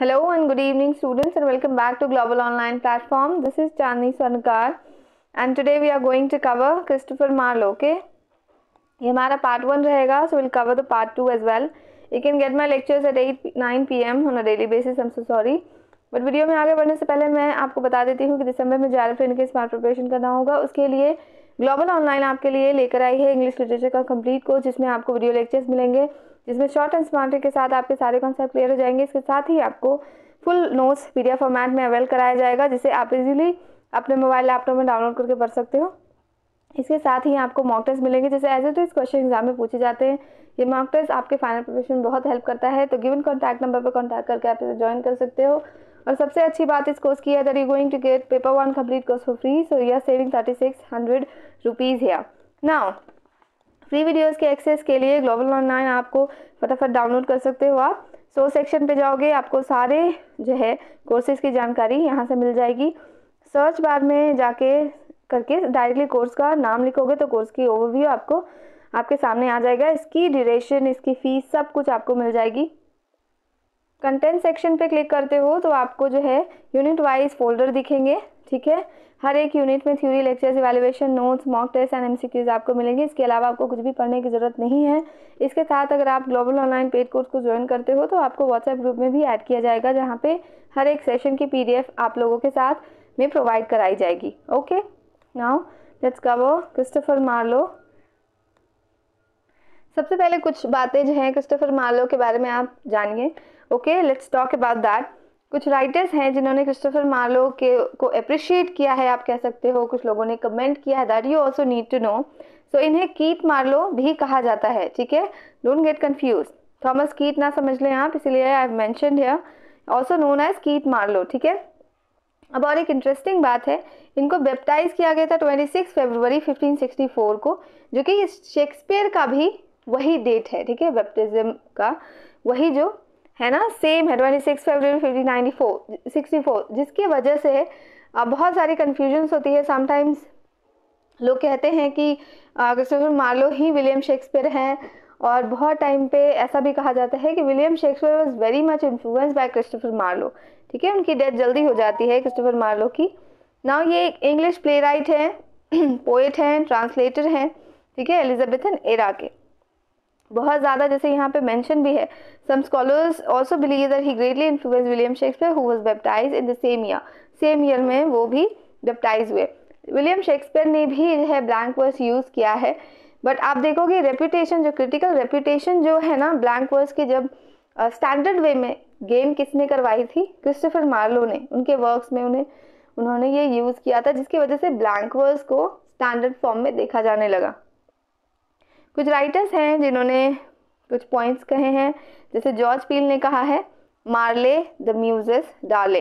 Hello and good evening students and welcome back to global online platform this is Chandni Sankar and today we are going to cover Christopher Marlowe okay ये हमारा part one रहेगा so will cover the part two as well you can get my lectures at at nine P M on a daily basis um so sorry but video में आगे बढ़ने से पहले मैं आपको बता देती हूँ कि दिसंबर में जारफ के स्मार्ट प्रिपरेशन करना होगा उसके लिए ग्लोबल ऑनलाइन आपके लिए लेकर आई है इंग्लिश लिटरेचर का कंप्लीट कोर्स जिसमें आपको वीडियो लेक्चर्स मिलेंगे जिसमें शॉर्ट एंड स्मार्ट के साथ आपके सारे कॉन्सेप्ट क्लियर हो जाएंगे इसके साथ ही आपको फुल नोट्स पीडीएफ फॉर्मेट में अवेल कराया जाएगा जिसे आप इजीली अपने मोबाइल लैपटॉप में डाउनलोड करके पढ़ सकते हो इसके साथ ही आपको मॉक टेस्ट मिलेंगे जैसे as it is question exam में पूछे जाते हैं ये मॉक टेस्ट आपके फाइनल प्रिपरेशन में बहुत हेल्प करता है तो गिवन कॉन्टैक्ट नंबर पर कॉन्टैक्ट करके आप इसे ज्वाइन कर सकते हो और सबसे अच्छी बात इस कोर्स की है there you going to get paper one complete course for free so you are saving thirty six hundred rupees या नाउ फ्री वीडियोस के एक्सेस के लिए ग्लोबल ऑनलाइन आपको फटाफट डाउनलोड कर सकते हो आप सो सेक्शन पे जाओगे आपको सारे जो है कोर्सेज़ की जानकारी यहाँ से मिल जाएगी सर्च बार में जाके करके डायरेक्टली कोर्स का नाम लिखोगे तो कोर्स की ओवरव्यू आपको आपके सामने आ जाएगा इसकी ड्यूरेशन इसकी फ़ीस सब कुछ आपको मिल जाएगी कंटेंट सेक्शन पे क्लिक करते हो तो आपको जो है यूनिट वाइज फोल्डर दिखेंगे ठीक है हर एक यूनिट में theory lectures evaluation notes mock test and MCQs आपको मिलेंगे इसके अलावा आपको कुछ भी पढ़ने की ज़रूरत नहीं है इसके साथ अगर आप ग्लोबल ऑनलाइन पेड कोर्स को ज्वाइन करते हो तो आपको व्हाट्सएप ग्रुप में भी ऐड किया जाएगा जहाँ पे हर एक सेशन की पी आप लोगों के साथ में प्रोवाइड कराई जाएगी okay now let's cover Christopher Marlowe सबसे पहले कुछ बातें जो हैं क्रिस्टोफर मार्लो के बारे में आप जानिए okay let's talk about that कुछ राइटर्स हैं जिन्होंने क्रिस्टोफर मार्लो के को अप्रिशिएट किया है आप कह सकते हो कुछ लोगों ने कमेंट किया है that you also need to know so इन्हें कीट मार्लो भी कहा जाता है ठीक है डोंट गेट कन्फ्यूज थॉमस कीट ना समझ लें आप इसीलिए I mention here also known as Kit Marlowe ठीक है अब और एक इंटरेस्टिंग बात है इनको बेप्टाइज किया गया था 26 फरवरी 1564 को जो कि शेक्सपियर का भी वही डेट है ठीक है बेप्टिज्म का वही जो है ना सेम है twenty six February ninety ninety four sixty four जिसकी वजह से बहुत सारी कन्फ्यूजन्स होती है समटाइम्स लोग कहते हैं कि क्रिस्टोफर मार्लो ही विलियम शेक्सपियर हैं और बहुत टाइम पे ऐसा भी कहा जाता है कि William Shakespeare was very much influence by Christopher Marlowe ठीक है उनकी डेथ जल्दी हो जाती है क्रिस्टोफर मार्लो की नाउ ये इंग्लिश प्ले राइट हैं पोइट हैं ट्रांसलेटर हैं ठीक है एलिजाबेथन एरा के बहुत ज़्यादा जैसे यहाँ पे मेंशन भी है some scholars also believe that he greatly influence William Shakespeare who was baptize in the same year same year में वो भी बेप्टाइज हुए विलियम शेक्सपियर ने भी जो है ब्लैंक वर्स यूज़ किया है बट आप देखोगे रेपुटेशन जो क्रिटिकल रेपुटेशन जो है ना ब्लैंक वर्स की जब स्टैंडर्ड uh, वे में गेम किसने करवाई थी क्रिस्टोफर मार्लो ने उनके वर्क्स में उन्हें उन्होंने ये यूज़ किया था जिसकी वजह से ब्लैंक वर्स को स्टैंडर्ड फॉर्म में देखा जाने लगा कुछ राइटर्स हैं जिन्होंने कुछ पॉइंट्स कहे हैं जैसे जॉर्ज पील ने कहा है मार्ले द म्यूजिस डाले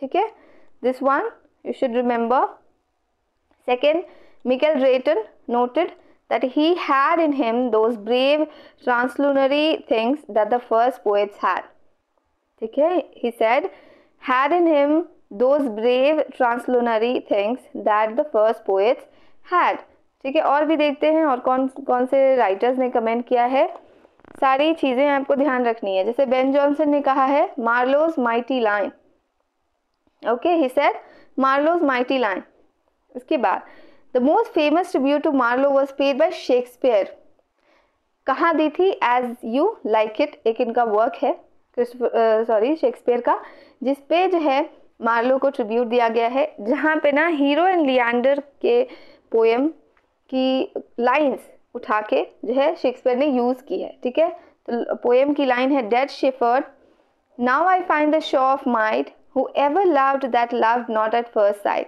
ठीक है this one you should remember second Michael Drayton noted that he had in him those brave translunary things that the first poets had ठीक है he said had in him those brave translunary things that the first poets had ठीक है और भी देखते हैं और कौन कौन से राइटर्स ने कमेंट किया है सारी चीज़ें आपको ध्यान रखनी है जैसे बेन जॉनसन ने कहा है Marlowe's mighty line okay he said Marlowe's mighty line इसके बाद the most famous tribute to Marlowe was paid by Shakespeare कहाँ दी थी एज यू लाइक इट एक इनका वर्क है सॉरी शेक्सपियर का जिस पे जो है मार्लो को ट्रिब्यूट दिया गया है जहाँ पे ना हीरो एंड लियांडर के पोएम की लाइन्स उठा के जो है शेक्सपियर ने यूज़ की है ठीक है तो पोएम की लाइन है dead shepherd now I find the show of might whoever loved that love not at first sight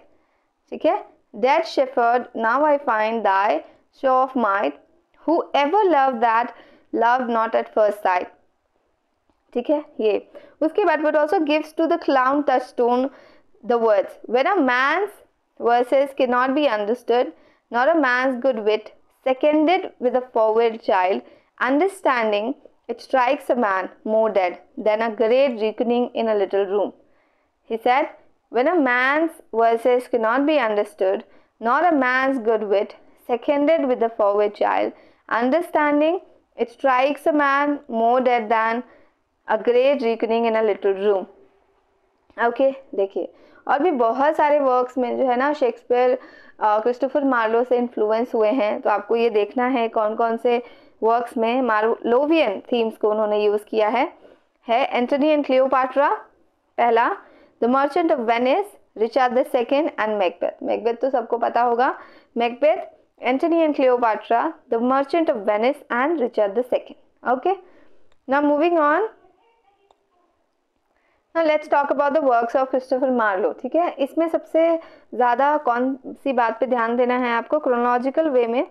ठीक है dead shepherd now I find thy show of might whoever love that love not at first sight ठीक है ये उसके बाद what also gives to the clown Touchstone the words when a man's verses cannot be understood not a man's good wit, seconded with a forward child, understanding, it strikes a man more dead than a great reckoning in a little room. He said, When a man's verses cannot be understood, not a man's good wit, seconded with a forward child, understanding, it strikes a man more dead than a great reckoning in a little room. Okay देखिए और भी बहुत सारे works में जो है ना Shakespeare Christopher Marlowe से इन्फ्लुएंस हुए हैं तो आपको ये देखना है कौन कौन से वर्क्स में मार्लोवियन थीम्स को उन्होंने यूज़ किया है है एंटनी एंड क्लियोपाट्रा पहला the Merchant of Venice Richard the second and Macbeth Macbeth तो सबको पता होगा Macbeth Antony and Cleopatra the Merchant of Venice and Richard the second okay ना moving on Now let's talk about the works of Christopher Marlowe. ठीक है इसमें सबसे ज़्यादा कौन सी बात पे ध्यान देना है आपको क्रोनोलॉजिकल वे में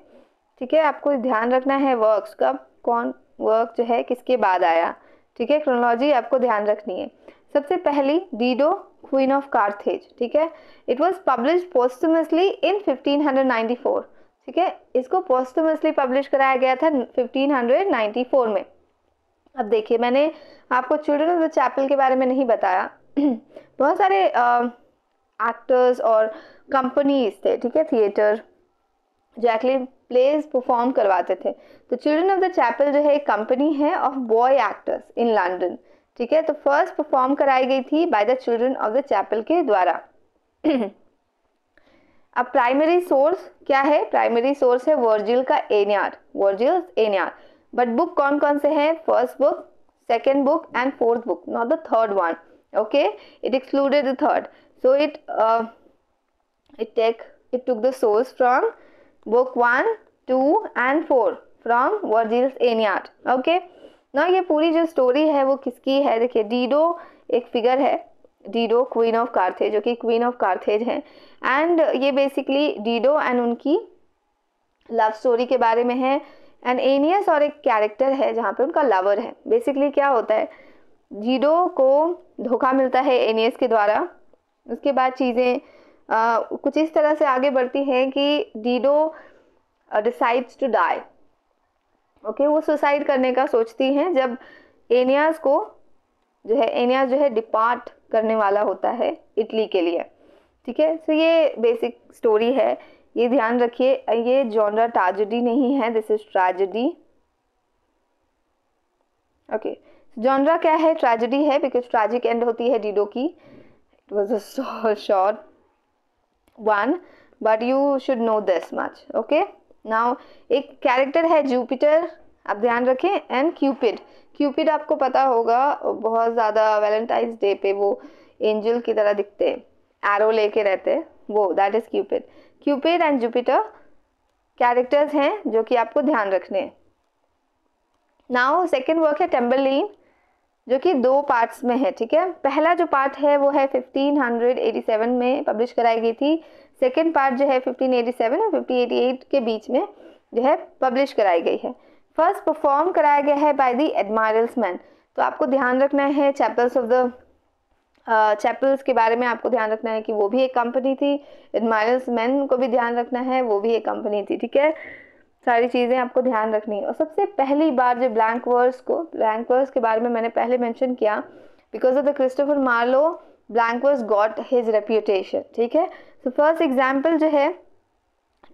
ठीक है आपको ध्यान रखना है वर्क्स कब कौन वर्क जो है किसके बाद आया ठीक है क्रोनोलॉजी आपको ध्यान रखनी है सबसे पहली डीडो क्वीन ऑफ कार्थेज ठीक है it was publish posthumously in 1594 ठीक है इसको पोस्टमसली पब्लिश कराया गया था 1594 में अब देखिए मैंने आपको चिल्ड्रन ऑफ द चैपल के बारे में नहीं बताया बहुत सारे एक्टर्स और कंपनीज थे ठीक है थिएटर जो एक्चुअली प्लेज परफॉर्म करवाते थे तो चिल्ड्रन ऑफ द चैपल जो है एक कंपनी है of boy actors in London ठीक है तो फर्स्ट परफॉर्म कराई गई थी by the children of the chapel के द्वारा अब प्राइमरी सोर्स क्या है प्राइमरी सोर्स है वर्जिल का Aeneid Virgil Aeneid but book कौन कौन से हैं first book second book and fourth book not the third one okay it excluded the third so it it take it took the source from book one two and four from Virgil's Aeneid okay ना ये पूरी जो story है वो किसकी है देखिए Dido एक फिगर है डीडो क्वीन ऑफ कार्थेज जो कि क्वीन ऑफ कार्थेज है एंड ये बेसिकली डीडो एंड उनकी लव स्टोरी के बारे में है एन एनियस और एक कैरेक्टर है जहाँ पे उनका लवर है बेसिकली क्या होता है जीडो को धोखा मिलता है एनियस के द्वारा उसके बाद चीज़ें कुछ इस तरह से आगे बढ़ती हैं कि Dido decides to die okay वो सुसाइड करने का सोचती हैं जब एनियास को जो है एनियास जो है डिपार्ट करने वाला होता है इटली के लिए ठीक है सो तो ये बेसिक स्टोरी है ये ध्यान रखिए ये जॉनरा ट्रेजेडी नहीं है this is tragedy okay genre क्या है ट्रेजेडी है बिकॉज ट्रेजिक एंड होती है डीडो की it was at one but you should know this much okay now एक कैरेक्टर है जूपिटर आप ध्यान रखें एंड क्यूपिड क्यूपिड आपको पता होगा बहुत ज़्यादा वैलेंटाइंस डे पे वो एंजल की तरह दिखते हैं एरो लेके रहते हैं वो that is Cupid Cupid and Jupiter characters हैं जो कि आपको ध्यान रखने हैं नाउ सेकेंड वर्क है टेम्बलिन जो कि दो पार्ट्स में है ठीक है पहला जो पार्ट है वो है 1587 में पब्लिश कराई गई थी सेकेंड पार्ट जो है 1587 और 1588 के बीच में जो है पब्लिश कराई गई है फर्स्ट परफॉर्म कराया गया है बाय द एडमायरल्स मैन तो आपको ध्यान रखना है चैप्टर्स ऑफ द चैपल्स के बारे में आपको ध्यान रखना है कि वो भी एक कंपनी थी एडमायरल्स मैन को भी ध्यान रखना है वो भी एक कंपनी थी ठीक है सारी चीज़ें आपको ध्यान रखनी है और सबसे पहली बार जो ब्लैंक वर्स को ब्लैंक वर्स के बारे में मैंने पहले मैंशन किया because of the Christopher Marlowe blank verse got his reputation ठीक है सो फर्स्ट एग्जाम्पल जो है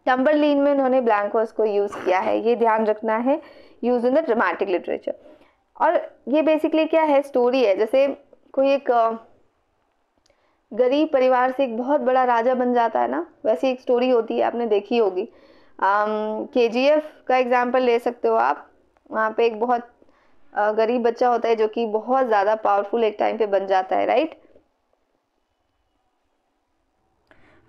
टम्बरलीन में उन्होंने ब्लैंक वर्स को यूज़ किया है ये ध्यान रखना है use in the dramatic literature और ये बेसिकली क्या है स्टोरी है जैसे कोई एक गरीब परिवार से एक बहुत बड़ा राजा बन जाता है ना वैसी एक स्टोरी होती है आपने देखी होगी के जी एफ का एग्ज़ाम्पल ले सकते हो आप वहाँ पे एक बहुत गरीब बच्चा होता है जो कि बहुत ज़्यादा पावरफुल एक टाइम पे बन जाता है राइट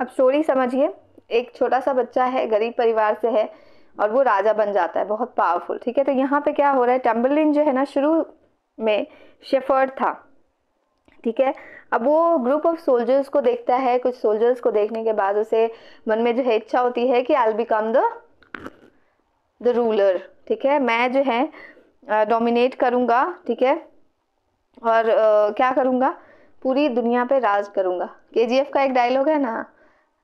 अब स्टोरी समझिए एक छोटा सा बच्चा है गरीब परिवार से है और वो राजा बन जाता है बहुत पावरफुल ठीक है तो यहाँ पे क्या हो रहा है टेम्बलिन जो है ना शुरू में शेफर्ड था ठीक है अब वो ग्रुप ऑफ सोल्जर्स को देखता है कुछ सोल्जर्स को देखने के बाद उसे मन में जो है इच्छा होती है कि I become the the ruler ठीक है मैं जो है डोमिनेट करूँगा ठीक है और आ, क्या करूँगा पूरी दुनिया पे राज करूँगा के का एक डायलॉग है ना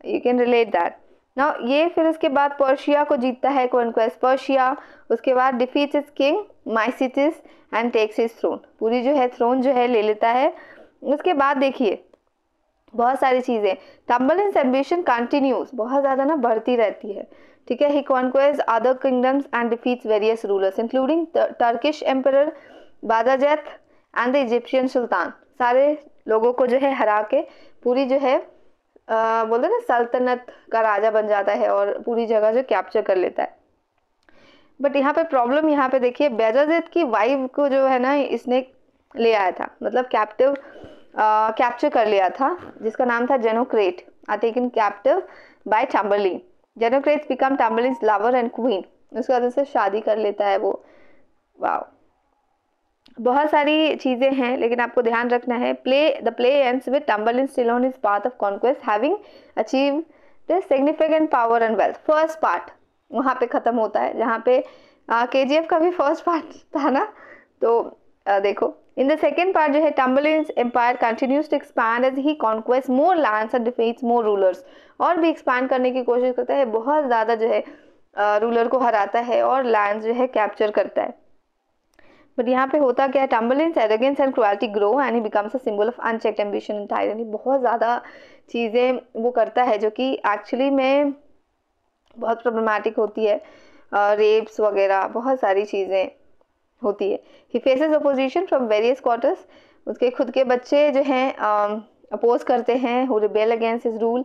यू कैन रिलेट दैट ना ये फिर उसके बाद पर्शिया को जीतता है कॉन्क्वेस्ट पर्शिया उसके बाद defeat his king Mycetes and takes his throne पूरी जो है थ्रोन जो है ले लेता है उसके बाद देखिए बहुत सारी चीज़ें टम्बलेंस एम्बिशन कंटिन्यूस बहुत ज़्यादा ना बढ़ती रहती है ठीक है he conquers other kingdoms and defeats various rulers including Turkish emperor Bajazeth and the Egyptian sultan सारे लोगों को जो है हरा के पूरी जो है बोलते ना सल्तनत का राजा बन जाता है और पूरी जगह जो कैप्चर कर लेता है बट यहाँ पे प्रॉब्लम यहाँ पे देखिए बेजाजत की वाइफ को जो है ना इसने ले आया था मतलब कैप्टिव कैप्चर कर लिया था जिसका नाम था Zenocrate are taken captive by Tamburlaine Zenocrate become Tamburlaine lover and queen उसके बाद उससे शादी कर लेता है वो वाओ बहुत सारी चीज़ें हैं लेकिन आपको ध्यान रखना है play the play ends with Tamburlaine still on his path of conquest having achieve the significant power and wealth first part वहाँ पे ख़त्म होता है जहाँ पे के जी एफ का भी फर्स्ट पार्ट था ना तो आ, देखो In the second part, है Tamerlane's empire continues to expand as he conquests more lands and defeats more rulers. और भी expand करने की कोशिश करता है बहुत ज़्यादा जो है ruler को हराता है और lands जो है capture करता है बट यहाँ पे होता क्या है Tamburlaine arrogance and cruelty grow and he becomes a symbol of uncheck ambition and tyranny बहुत ज़्यादा चीज़ें वो करता है जो कि एक्चुअली में बहुत प्रॉब्लमेटिक होती है रेप्स वगैरह बहुत सारी चीज़ें होती है he faces opposition from various quarters उसके खुद के बच्चे जो हैं अपोज करते हैं who rebel against his rule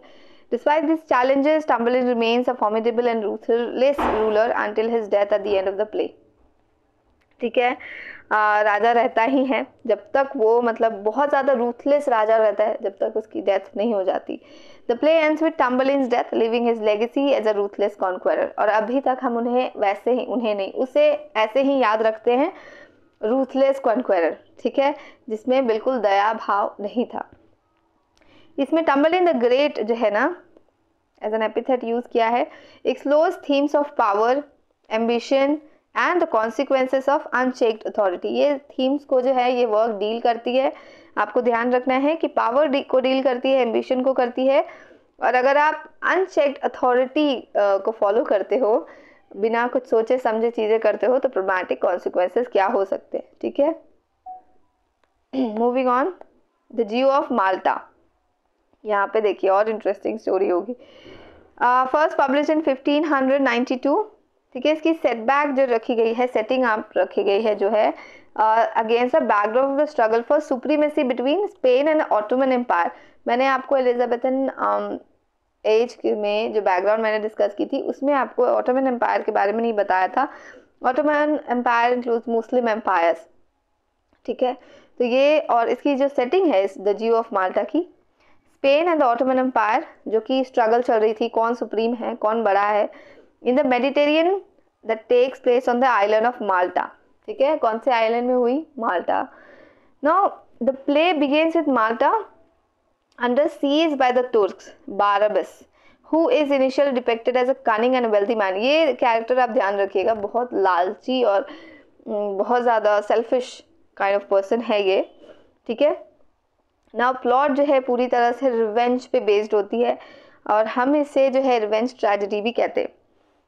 despite this challenges Tamburlaine remains a formidable and ruthless ruler until his death at the end of the play ठीक है राजा रहता ही है जब तक वो मतलब बहुत ज़्यादा रूथलेस राजा रहता है जब तक उसकी डेथ नहीं हो जाती the play ends with Tamburlaine death leaving his legacy as a ruthless conqueror और अभी तक हम उन्हें वैसे ही उन्हें नहीं उसे ऐसे ही याद रखते हैं रूथलेस कॉन्क्वरर ठीक है जिसमें बिल्कुल दया भाव नहीं था इसमें टम्बल इन द ग्रेट जो है ना एज एन एपिथेट यूज़ किया है explores themes of power ambition and the consequences of unchecked authority ये थीम्स को जो है ये वर्क डील करती है आपको ध्यान रखना है कि पावर को डील करती है एम्बिशन को करती है और अगर आप अनचेक्ड अथॉरिटी को फॉलो करते हो बिना कुछ सोचे समझे चीज़ें करते हो तो प्रोमैटिक कॉन्सिक्वेंसेस क्या हो सकते हैं ठीक है moving on the Jew of Malta यहाँ पे देखिए और इंटरेस्टिंग स्टोरी होगी फर्स्ट पब्लिश इन 1592 ठीक है इसकी सेटबैक जो रखी गई है सेटिंग आप रखी गई है जो है against the background of the struggle for supremacy between Spain and Ottoman empire मैंने आपको एलिजाबेथन um, एज में जो बैकग्राउंड मैंने डिस्कस की थी उसमें आपको ऑटोमन एम्पायर के बारे में नहीं बताया था Ottoman empire include Muslim empires ठीक है तो ये और इसकी जो सेटिंग है इस द जियो ऑफ माल्टा की Spain and the Ottoman empire जो कि स्ट्रगल चल रही थी कौन सुप्रीम है कौन बड़ा है in the Mediterranean that takes place on the island of Malta ठीक है कौन से आइलैंड में हुई Malta now the play begins with Malta under siege by the Turks, Barabas who is initial depicted as a cunning and wealthy man ये character आप ध्यान रखिएगा बहुत लालची और mm, बहुत ज़्यादा सेल्फिश काइंड ऑफ पर्सन है ये ठीक है ना प्लॉट जो है पूरी तरह से रिवेंज पे बेस्ड होती है और हम इसे जो है रिवेंज ट्रेजिडी भी कहते हैं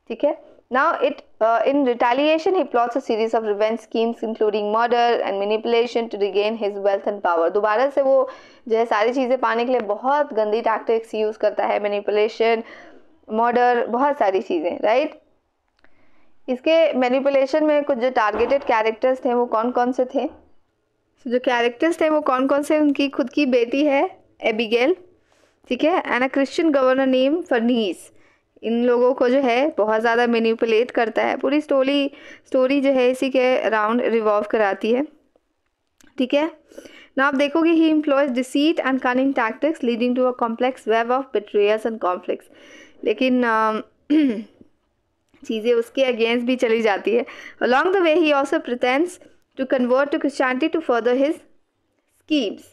ठीक है now it in retaliation he plots a series of revenge schemes including murder and manipulation to regain his wealth and power दोबारा से वो जो है सारी चीज़ें पाने के लिए बहुत गंदी टैक्टिक्स यूज़ करता है मैनिपुलेशन मर्डर बहुत सारी चीज़ें राइट इसके मैनिपुलेशन में कुछ जो टारगेटेड कैरेक्टर्स थे वो कौन कौन से थे so, जो कैरेक्टर्स थे वो कौन कौन से उनकी खुद की बेटी है एबिगेल ठीक है and a Christian governor name Ferneze इन लोगों को जो है बहुत ज़्यादा मैनिपुलेट करता है पूरी स्टोरी स्टोरी जो है इसी के राउंड रिवॉल्व कराती है ठीक है ना आप देखोगे he employs deceit and cunning tactics leading to a complex web of betrayers and complex लेकिन चीज़ें उसके अगेंस्ट भी चली जाती है along the way he also pretends to convert to Christianity to further his schemes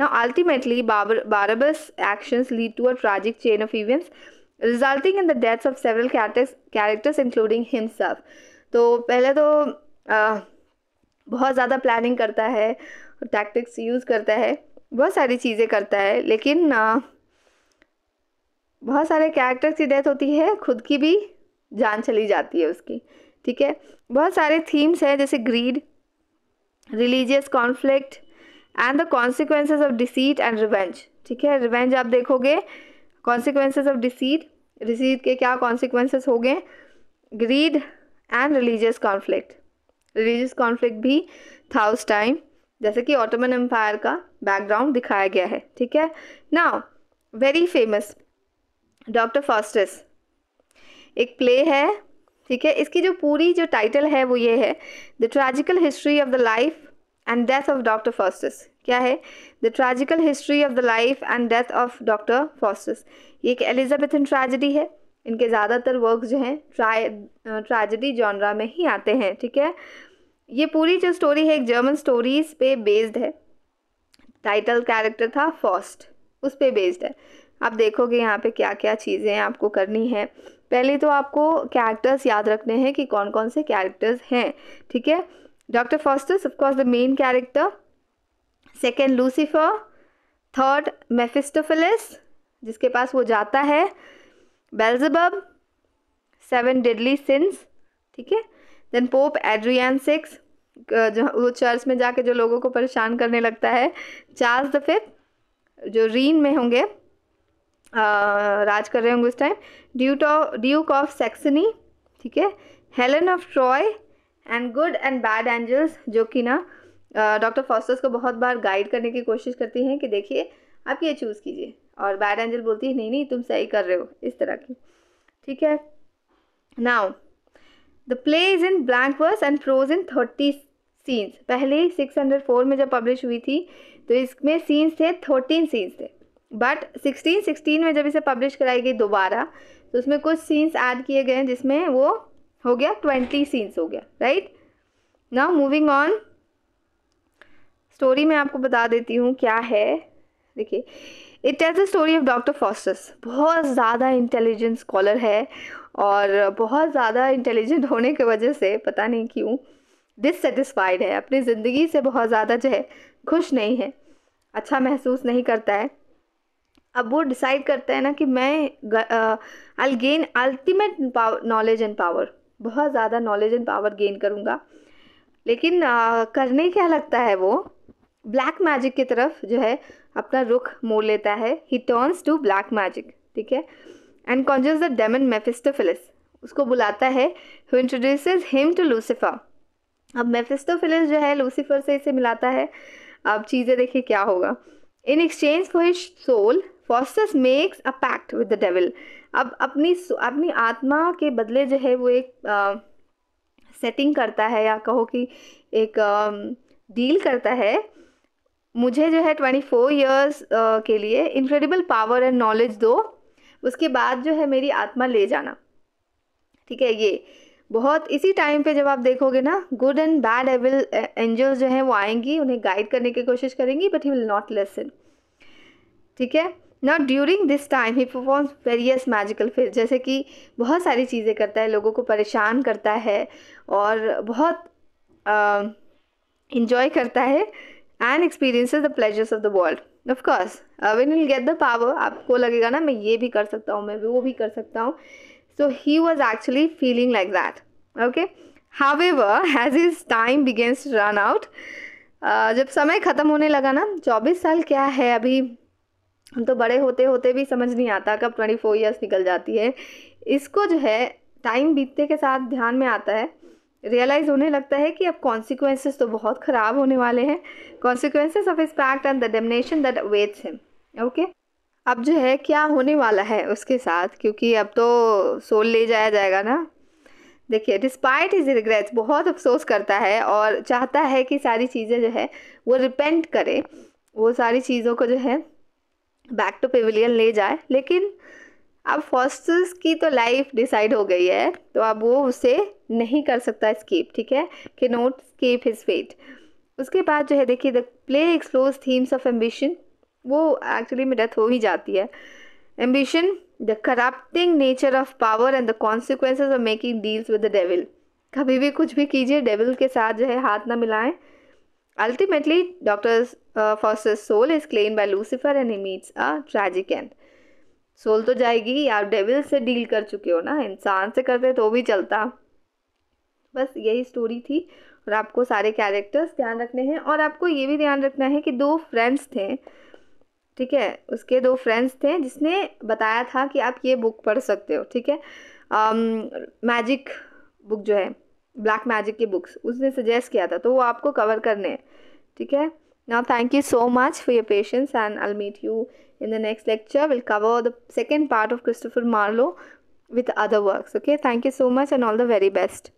now ultimately Bar Barabbas' lead to to a tragic chain of resulting in the death of several characters including himself तो पहले तो आ, बहुत ज़्यादा planning करता है tactics use करता है बहुत सारी चीज़ें करता है लेकिन आ, बहुत सारे कैरेक्टर्स की डेथ होती है खुद की भी जान चली जाती है उसकी ठीक है बहुत सारे थीम्स हैं जैसे greed religious conflict and the consequences of deceit and revenge ठीक है रिवेंज आप देखोगे कॉन्सिक्वेंसेज ऑफ डिसीट रिसीद के क्या कॉन्सिक्वेंसेस हो गए greed and religious conflict religious conflict भी था उस टाइम जैसे कि ऑटोमन एम्पायर का बैकग्राउंड दिखाया गया है ठीक है ना वेरी फेमस डॉक्टर फास्टस एक प्ले है ठीक है इसकी जो पूरी जो टाइटल है वो ये है the tragical history of the life and death of doctor Faustus क्या है the tragical history of the life and death of doctor Faustus ये एक एलिजाबेथन ट्रेजडी है इनके ज़्यादातर वर्क जो हैं ट्रैजेडी जॉनरा में ही आते हैं ठीक है ये पूरी जो स्टोरी है एक जर्मन स्टोरीज पे बेस्ड है टाइटल कैरेक्टर था फॉस्ट उस पर बेस्ड है आप देखोगे यहाँ पे क्या क्या चीज़ें आपको करनी है पहले तो आपको कैरेक्टर्स याद रखने हैं कि कौन कौन से कैरेक्टर्स हैं ठीक है doctor Faustus of course the main character second Lucifer third Mephistopheles जिसके पास वो जाता है बेल्जबब सेवन डेडली सिंस ठीक है देन पोप एड्रियन सिक्स जो वो चर्च में जाके जो लोगों को परेशान करने लगता है चार्ल्स द फिफ्थ जो रीन में होंगे राज कर रहे होंगे उस time duke of duke of Saxony ठीक है Helen of Troy and good and bad angels जो कि ना डॉक्टर फॉस्टर्स को बहुत बार गाइड करने की कोशिश करती हैं कि देखिए आप ये चूज़ कीजिए और बैड एंजल बोलती है नहीं नहीं तुम सही कर रहे हो इस तरह की ठीक है now the play is in blank verse and prose in thirty scenes पहले सिक्स हंड्रेड फोर में जब पब्लिश हुई थी तो इसमें सीन्स थे थर्टीन सीन्स थे बट सिक्सटीन सिक्सटीन में जब इसे पब्लिश कराई गई दोबारा तो उसमें कुछ सीन्स ऐड किए गए हैं जिसमें वो हो गया ट्वेंटी सीन्स हो गया right now moving on story मैं आपको बता देती हूँ क्या है देखिए it tells the story of doctor Faustus बहुत ज़्यादा इंटेलिजेंट स्कॉलर है और बहुत ज़्यादा इंटेलिजेंट होने की वजह से पता नहीं क्यों डिससेटिस्फाइड है अपनी ज़िंदगी से बहुत ज़्यादा जो है खुश नहीं है अच्छा महसूस नहीं करता है अब वो डिसाइड करता है ना कि मैं I gain ultimate power knowledge and power बहुत ज़्यादा नॉलेज एंड पावर गेन करूँगा लेकिन आ, करने क्या लगता है वो ब्लैक मैजिक की तरफ जो है अपना रुख मोड़ लेता है he turns to black magic ठीक है and conjures the demon Mephistopheles उसको बुलाता है who introduce him to Lucifer अब मेफिस्टोफिलिस जो है लूसीफर से इसे मिलाता है अब चीज़ें देखिए क्या होगा in exchange for his soul Faustus makes a pact with the devil अब अपनी अपनी आत्मा के बदले जो है वो एक सेटिंग करता है या कहो कि एक डील करता है मुझे जो है ट्वेंटी फोर ईयर्स के लिए इनक्रेडिबल पावर एंड नॉलेज दो उसके बाद जो है मेरी आत्मा ले जाना ठीक है ये बहुत इसी टाइम पे जब आप देखोगे ना good and bad evil angels जो हैं वो आएंगी उन्हें गाइड करने की कोशिश करेंगी but he will not listen ठीक है not during this time he performs various magical फिर जैसे कि बहुत सारी चीज़ें करता है लोगों को परेशान करता है और बहुत इन्जॉय करता है and is the pleasures of the world of course when will get the power आपको लगेगा ना मैं ये भी कर सकता हूँ मैं वो भी कर सकता हूँ so he was actually feeling like that okay however has his time begins run out जब समय ख़त्म होने लगा ना चौबीस साल क्या है अभी हम तो बड़े होते होते भी समझ नहीं आता कब ट्वेंटी फोर ईयर्स निकल जाती है इसको जो है टाइम बीतते के साथ ध्यान में आता है रियलाइज़ होने लगता है कि अब कॉन्सिक्वेंसेस तो बहुत ख़राब होने वाले हैं consequences of his pact and the damnation that awaits him okay अब जो है क्या होने वाला है उसके साथ क्योंकि अब तो सोल ले जाया जाएगा ना देखिए डिस्पाइट इज रिग्रेट्स बहुत अफसोस करता है और चाहता है कि सारी चीज़ें जो है वो रिपेंट करे वो सारी चीज़ों को जो है बैक टू पेविलियन ले जाए लेकिन अब फॉस्टर्स की तो लाइफ डिसाइड हो गई है तो अब वो उसे नहीं कर सकता स्केप ठीक है के नोट स्केप हिज फेट उसके बाद जो है देखिए the play explores themes of ambition वो एक्चुअली में डेथ हो ही जाती है ambition the corrupting nature of power and the consequences of making deals with the devil कभी भी कुछ भी कीजिए डेविल के साथ जो है हाथ ना मिलाएं ultimately doctor Faustus soul is claimed by Lucifer and he meets a tragic end soul तो जाएगी आप डेविल से डील कर चुके हो ना इंसान से करते तो भी चलता बस यही स्टोरी थी और आपको सारे कैरेक्टर्स ध्यान रखने हैं और आपको ये भी ध्यान रखना है कि दो फ्रेंड्स थे ठीक है उसके दो फ्रेंड्स थे जिसने बताया था कि आप ये बुक पढ़ सकते हो ठीक है मैजिक बुक जो है ब्लैक मैजिक की बुक्स उसने सजेस्ट किया था तो वो आपको कवर करने हैं ठीक है ना thank you so much for your patience and I meet you in the next lecture will cover the second part of Christopher Marlowe with other work okay thank you so much and all the very best